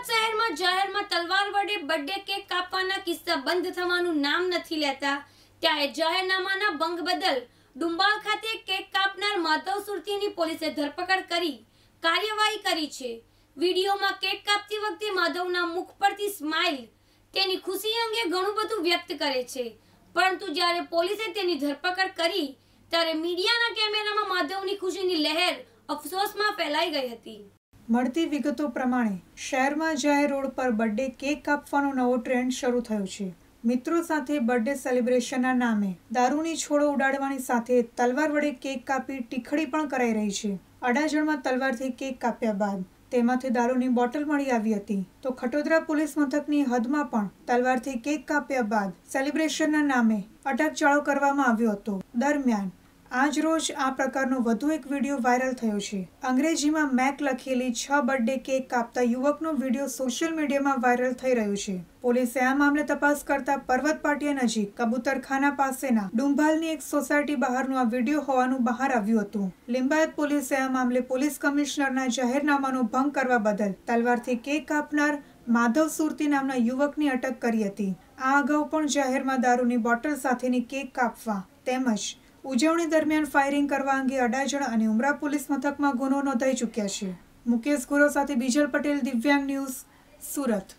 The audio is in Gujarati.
સુરત શહેરમાં જાહેરમાં તલવાર વડે બર્થડે કેક કાપવાના કિસ્સા બંધ થવાનું નામ નથી લેતા ત્યારે જાહેરનામાના ભંગ બદલ ડુંબાલ ખાતે કેક કાપનાર માધવ સુરતીની પોલીસે ધરપકડ કરી કાર્યવાહી કરી છે વિડીયોમાં કેક કાપતી વખતે માધવના મુખ પરથી સ્માઇલ તેની ખુશી અંગે ઘણું બધું વ્યક્ત કરે છે પરંતુ જ્યારે પોલીસે તેની ધરપકડ કરી ત્યારે મીડિયાના કેમેરામાં માધવની ખુશીની લહેર અફસોસમાં ફેલાઈ ગઈ હતી મળતી વિગતો પ્રમાણે શહેરમાં જાહેર રોડ પર બર્થડે કેક કાપવાનો નવો ટ્રેન્ડ શરૂ થયો છે મિત્રો સાથે બર્થડે સેલિબ્રેશનના નામે દારૂની છોડો ઉડાડવાની સાથે તલવાર વડે કેક કાપી ટીખડી પણ કરાઈ રહી છે અડાજણમાં તલવારથી કેક કાપ્યા બાદ તેમાંથી દારૂની બોટલ મળી આવી હતી તો ખટોદરા પોલીસ મથકની હદમાં પણ તલવારથી કેક કાપ્યા બાદ સેલિબ્રેશનના નામે અટકચાળો કરવામાં આવ્યો હતો દરમિયાન આજ રોજ આ પ્રકારનો વધુ એક વિડીયો વાયરલ થયો છે અંગ્રેજીમાં મેક લખેલી છ બર્થડે કેક કાપતા યુવકનો વિડીયો સોશિયલ મીડિયામાં વાયરલ થઈ રહ્યો છે પોલીસે આ મામલે તપાસ કરતા પર્વત પાટિયા નજીક કબૂતરખાના પાસેના ડુંભાલની એક સોસાયટી બહારનો આ વિડીયો હોવાનું બહાર આવ્યું હતું લિંબાયત પોલીસે આ મામલે પોલીસ કમિશનરના જાહેરનામાનો ભંગ કરવા બદલ તલવારથી કેક કાપનાર માધવ સુરતી નામના યુવકની અટક કરી હતી આ અગાઉ પણ જાહેરમાં દારૂની બોટલ સાથેની કેક કાપવા તેમજ ઉજવણી દરમિયાન ફાયરિંગ કરવા અંગે અડાજણ અને ઉમરા પોલીસ મથકમાં ગુનો નોંધાઈ ચૂક્યા છે મુકેશ ગુરો સાથે બીજલ પટેલ દિવ્યાંગ ન્યૂઝ સુરત